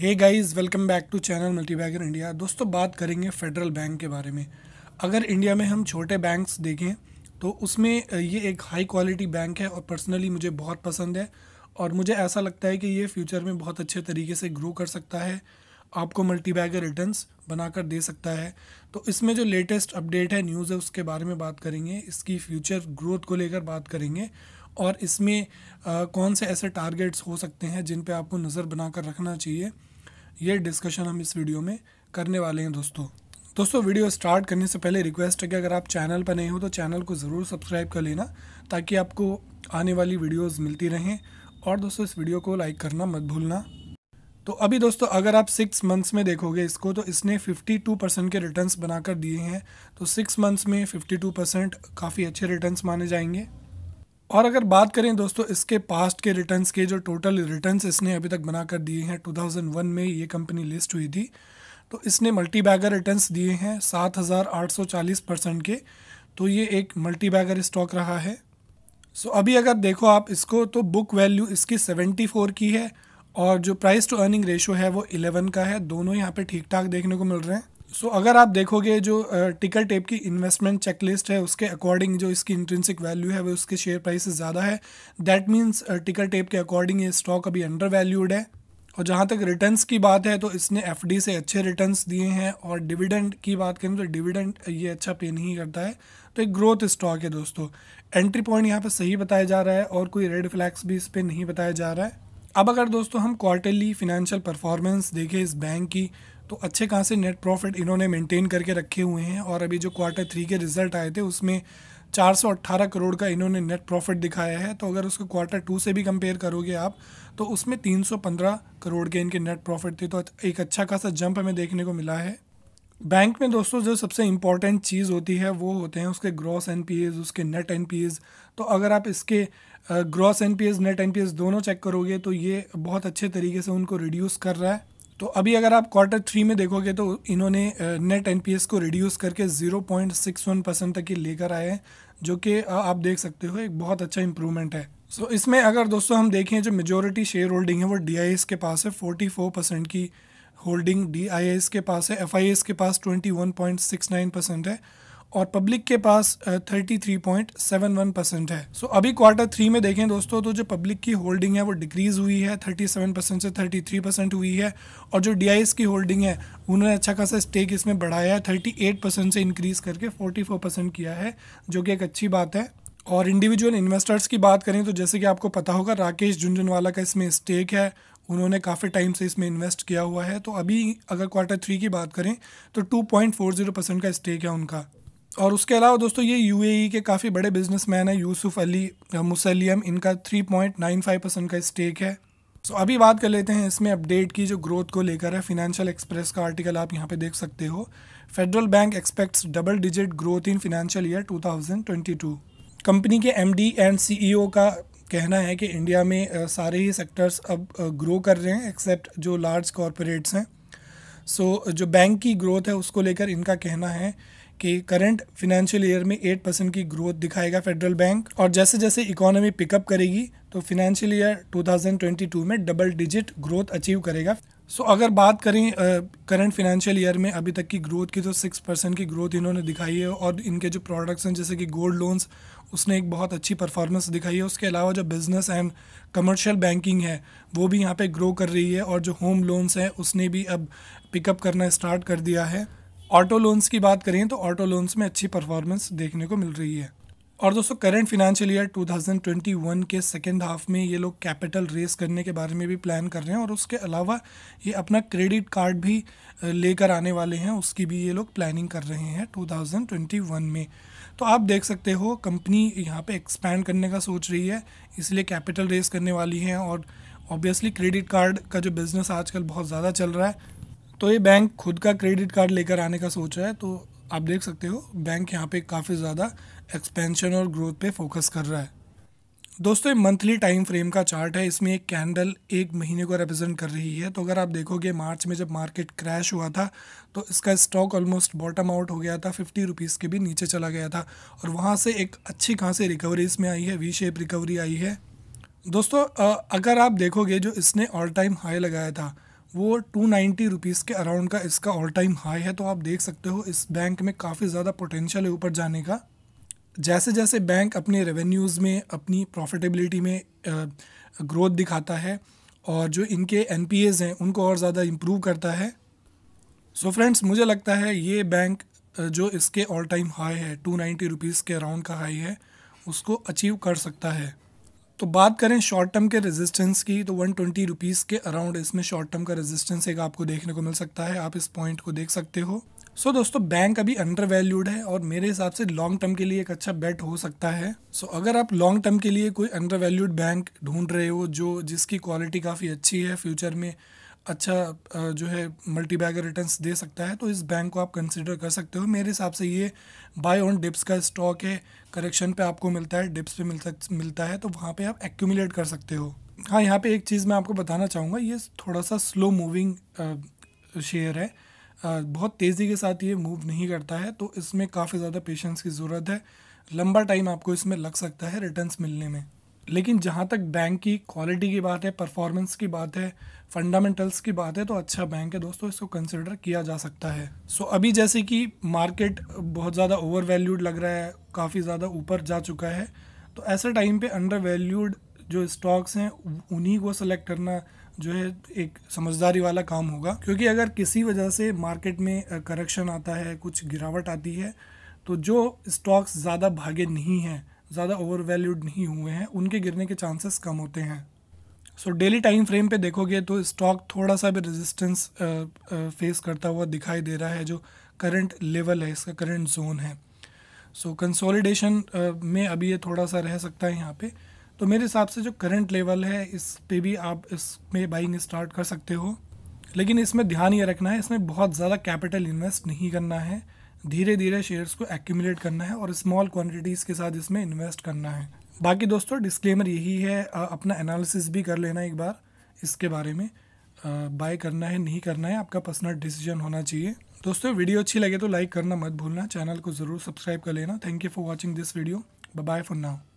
hey guys welcome back to channel multibagger India दोस्तों बात करेंगे फेडरल बैंक के बारे में अगर इंडिया में हम छोटे बैंक्स देखें तो उसमें ये एक हाई क्वालिटी बैंक है और पर्सनली मुझे बहुत पसंद है और मुझे ऐसा लगता है कि ये फ्यूचर में बहुत अच्छे तरीके से ग्रो कर सकता है आपको मल्टीबैगर रिटर्न बनाकर दे सकता है तो इसमें जो लेटेस्ट अपडेट है न्यूज़ है उसके बारे में बात करेंगे इसकी फ्यूचर ग्रोथ को लेकर बात करेंगे और इसमें आ, कौन से ऐसे टारगेट्स हो सकते हैं जिन पे आपको नज़र बनाकर रखना चाहिए ये डिस्कशन हम इस वीडियो में करने वाले हैं दोस्तों दोस्तों वीडियो स्टार्ट करने से पहले रिक्वेस्ट है कि अगर आप चैनल पर नहीं हो तो चैनल को ज़रूर सब्सक्राइब कर लेना ताकि आपको आने वाली वीडियोस मिलती रहें और दोस्तों इस वीडियो को लाइक करना मत भूलना तो अभी दोस्तों अगर आप सिक्स मंथ्स में देखोगे इसको तो इसने 52 परसेंट के रिटर्न्स बनाकर दिए हैं तो सिक्स मंथ्स में 52 परसेंट काफ़ी अच्छे रिटर्न्स माने जाएंगे और अगर बात करें दोस्तों इसके पास्ट के रिटर्न्स के जो टोटल रिटर्न्स इसने अभी तक बना कर दिए हैं 2001 में ये कंपनी लिस्ट हुई थी तो इसने मल्टी बैगर रिटर्न्स दिए हैं 7,840 परसेंट के तो ये एक मल्टी बैगर स्टॉक रहा है सो अभी अगर देखो आप इसको तो बुक वैल्यू इसकी 74 की है और जो प्राइस टू अर्निंग रेशो है वो 11 का है दोनों यहाँ पे ठीक ठाक देखने को मिल रहे हैं सो अगर आप देखोगे जो टिकल टेप की इन्वेस्टमेंट चेकलिस्ट है उसके अकॉर्डिंग जो इसकी इंट्रेंसिक वैल्यू है वो उसके शेयर प्राइस से ज़्यादा है दैट मीन्स टिकल टेप के अकॉर्डिंग ये स्टॉक अभी अंडर वैल्यूड है और जहाँ तक रिटर्न्स की बात है तो इसने एफ से अच्छे रिटर्न्स दिए हैं और डिविडेंड की बात करें तो डिविडेंड ये अच्छा पे नहीं करता है तो एक ग्रोथ स्टॉक है दोस्तों एंट्री पॉइंट यहाँ पर सही बताया जा रहा है और कोई रेड फ्लैग्स भी इस पर नहीं बताया जा रहा है अब अगर दोस्तों हम क्वार्टरली फिनेंशियल परफॉर्मेंस देखें इस बैंक की तो अच्छे खासे नेट प्रॉफिट इन्होंने मेंटेन करके रखे हुए हैं और अभी जो क्वार्टर थ्री के रिजल्ट आए थे उसमें 418 करोड़ का इन्होंने नेट प्रॉफिट दिखाया है तो अगर उसको क्वार्टर टू से भी कंपेयर करोगे आप तो उसमें 315 करोड़ के इनके नेट प्रॉफिट थे तो एक अच्छा खासा जंप हमें देखने को मिला है बैंक में दोस्तों जो सबसे इम्पॉर्टेंट चीज़ होती है वो होते हैं उसके ग्रॉस एन उसके नेट एन तो अगर आप इसके ग्रॉस एन नेट एन दोनों चेक करोगे तो ये बहुत अच्छे तरीके से उनको रिड्यूस कर रहा है तो अभी अगर आप क्वार्टर थ्री में देखोगे तो इन्होंने नेट एनपीएस को रिड्यूस करके zero point six one percent तक ही लेकर आए हैं जो कि आप देख सकते हो एक बहुत अच्छा इंप्रूवमेंट है सो so, इसमें अगर दोस्तों हम देखें जो मेजोरिटी शेयर होल्डिंग है वो डी के पास है फोर्टी फोर परसेंट की होल्डिंग डी के पास है एफ के पास twenty one point six nine percent है और पब्लिक के पास thirty three point seven one percent है सो so, अभी क्वार्टर थ्री में देखें दोस्तों तो जो पब्लिक की होल्डिंग है वो डिक्रीज़ हुई है थर्टी सेवन परसेंट से थर्टी थ्री परसेंट हुई है और जो डी की होल्डिंग है उन्होंने अच्छा खासा स्टेक इसमें बढ़ाया है थर्टी एट परसेंट से इंक्रीज़ करके फोर्टी फोर परसेंट किया है जो कि एक अच्छी बात है और इंडिविजुअल इन्वेस्टर्स की बात करें तो जैसे कि आपको पता होगा राकेश झुंझुनवाला का इसमें स्टेक है उन्होंने काफ़ी टाइम से इसमें इन्वेस्ट किया हुआ है तो अभी अगर क्वार्टर थ्री की बात करें तो two point four zero percent का स्टेक है उनका और उसके अलावा दोस्तों ये यू e के काफ़ी बड़े बिजनेस मैन है यूसुफ अली मुसलियम इनका 3.95 परसेंट का स्टेक है सो so, अभी बात कर लेते हैं इसमें अपडेट की जो ग्रोथ को लेकर है फिनेंशियल एक्सप्रेस का आर्टिकल आप यहाँ पे देख सकते हो Federal Bank expects double digit growth in financial year 2022 company के एम एंड सी का कहना है कि इंडिया में सारे ही सेक्टर्स अब ग्रो कर रहे हैं एक्सेप्ट जो लार्ज कॉरपोरेट्स हैं सो so, जो बैंक की ग्रोथ है उसको लेकर इनका कहना है कि करंट फिनेंशियल ईयर में एट परसेंट की ग्रोथ दिखाएगा फेडरल बैंक और जैसे जैसे इकोनॉमी पिकअप करेगी तो फिनेंशियल ईयर 2022 में डबल डिजिट ग्रोथ अचीव करेगा सो so, अगर बात करें करंट फिनेंशियल ईयर में अभी तक की ग्रोथ की तो सिक्स परसेंट की ग्रोथ इन्होंने दिखाई है और इनके जो प्रोडक्ट्स हैं जैसे कि गोल्ड लोन्स उसने एक बहुत अच्छी परफॉर्मेंस दिखाई है उसके अलावा जो बिज़नेस एंड कमर्शियल बैंकिंग है वो भी यहाँ पे ग्रो कर रही है और जो होम लोन्स हैं उसने भी अब पिकअप करना स्टार्ट कर दिया है ऑटो लोन्स की बात करें तो ऑटो लोन्स में अच्छी परफॉर्मेंस देखने को मिल रही है और दोस्तों करंट फिनेंशियल ईयर 2021 के सेकेंड हाफ में ये लोग कैपिटल रेस करने के बारे में भी प्लान कर रहे हैं और उसके अलावा ये अपना क्रेडिट कार्ड भी लेकर आने वाले हैं उसकी भी ये लोग प्लानिंग कर रहे हैं 2021 में तो आप देख सकते हो कंपनी यहाँ पे एक्सपैंड करने का सोच रही है इसलिए कैपिटल रेस करने वाली है और ऑब्वियसली क्रेडिट कार्ड का जो बिज़नेस आजकल बहुत ज़्यादा चल रहा है तो ये बैंक खुद का क्रेडिट कार्ड लेकर आने का सोच रहा है तो आप देख सकते हो बैंक यहाँ पे काफ़ी ज़्यादा एक्सपेंशन और ग्रोथ पे फोकस कर रहा है दोस्तों ये मंथली टाइम फ्रेम का चार्ट है इसमें एक कैंडल एक महीने को रिप्रेजेंट कर रही है तो अगर आप देखोगे मार्च में जब मार्केट क्रैश हुआ था तो इसका स्टॉक ऑलमोस्ट बॉटम आउट हो गया था फिफ्टी रुपीज़ के भी नीचे चला गया था और वहाँ से एक अच्छी खासी रिकवरी इसमें आई है वी शेप रिकवरी आई है दोस्तों अगर आप देखोगे जो इसने ऑल टाइम हाई लगाया था वो टू नाइन्टी रुपीज़ के अराउंड का इसका ऑल टाइम हाई है तो आप देख सकते हो इस बैंक में काफ़ी ज़्यादा पोटेंशियल है ऊपर जाने का जैसे जैसे बैंक अपने रेवेन्यूज़ में अपनी प्रॉफिटेबिलिटी में ग्रोथ दिखाता है और जो इनके एन हैं उनको और ज़्यादा इम्प्रूव करता है सो so फ्रेंड्स मुझे लगता है ये बैंक जो इसके ऑल टाइम हाई है टू नाइन्टी रुपीज़ के अराउंड का हाई है उसको अचीव कर सकता है तो बात करें शॉर्ट टर्म के रेजिस्टेंस की तो वन ट्वेंटी रुपीज़ के अराउंड इसमें शॉर्ट टर्म का रेजिस्टेंस एक आपको देखने को मिल सकता है आप इस पॉइंट को देख सकते हो सो so, दोस्तों बैंक अभी अंडर वैल्यूड है और मेरे हिसाब से लॉन्ग टर्म के लिए एक अच्छा बेट हो सकता है सो so, अगर आप लॉन्ग टर्म के लिए कोई अंडर वैल्यूड बैंक ढूंढ रहे हो जो जिसकी क्वालिटी काफ़ी अच्छी है फ्यूचर में अच्छा जो है मल्टी बैगर रिटर्न दे सकता है तो इस बैंक को आप कंसिडर कर सकते हो मेरे हिसाब से ये बाय ऑन डिप्स का स्टॉक है करेक्शन पे आपको मिलता है डिप्स पे मिल सक मिलता है तो वहाँ पे आप एक्यूमुलेट कर सकते हो हाँ यहाँ पे एक चीज़ मैं आपको बताना चाहूँगा ये थोड़ा सा स्लो मूविंग शेयर है बहुत तेज़ी के साथ ये मूव नहीं करता है तो इसमें काफ़ी ज़्यादा पेशेंस की ज़रूरत है लंबा टाइम आपको इसमें लग सकता है रिटर्न्स मिलने में लेकिन जहाँ तक बैंक की क्वालिटी की बात है परफॉर्मेंस की बात है फंडामेंटल्स की बात है तो अच्छा बैंक है दोस्तों इसको कंसिडर किया जा सकता है सो so, अभी जैसे कि मार्केट बहुत ज़्यादा ओवर वैल्यूड लग रहा है काफ़ी ज़्यादा ऊपर जा चुका है तो ऐसे टाइम पे अंडर वैल्यूड जो स्टॉक्स हैं उन्हीं को सेलेक्ट करना जो है एक समझदारी वाला काम होगा क्योंकि अगर किसी वजह से मार्केट में करेक्शन आता है कुछ गिरावट आती है तो जो स्टॉक्स ज़्यादा भागे नहीं हैं ज़्यादा वैल्यूड नहीं हुए हैं उनके गिरने के चांसेस कम होते हैं सो डेली टाइम फ्रेम पे देखोगे तो स्टॉक थोड़ा सा भी रेजिस्टेंस फेस करता हुआ दिखाई दे रहा है जो करंट लेवल है इसका करंट जोन है सो so, कंसोलिडेशन uh, में अभी ये थोड़ा सा रह सकता है यहाँ पे तो मेरे हिसाब से जो करंट लेवल है इस पे भी आप इसमें बाइंग स्टार्ट कर सकते हो लेकिन इसमें ध्यान ये रखना है इसमें बहुत ज़्यादा कैपिटल इन्वेस्ट नहीं करना है धीरे धीरे शेयर्स को एक्यूमुलेट करना है और स्मॉल क्वांटिटीज़ के साथ इसमें इन्वेस्ट करना है बाकी दोस्तों डिस्क्लेमर यही है अपना एनालिसिस भी कर लेना एक बार इसके बारे में बाय करना है नहीं करना है आपका पर्सनल डिसीजन होना चाहिए दोस्तों वीडियो अच्छी लगे तो लाइक करना मत भूलना चैनल को ज़रूर सब्सक्राइब कर लेना thank you for watching this video bye for now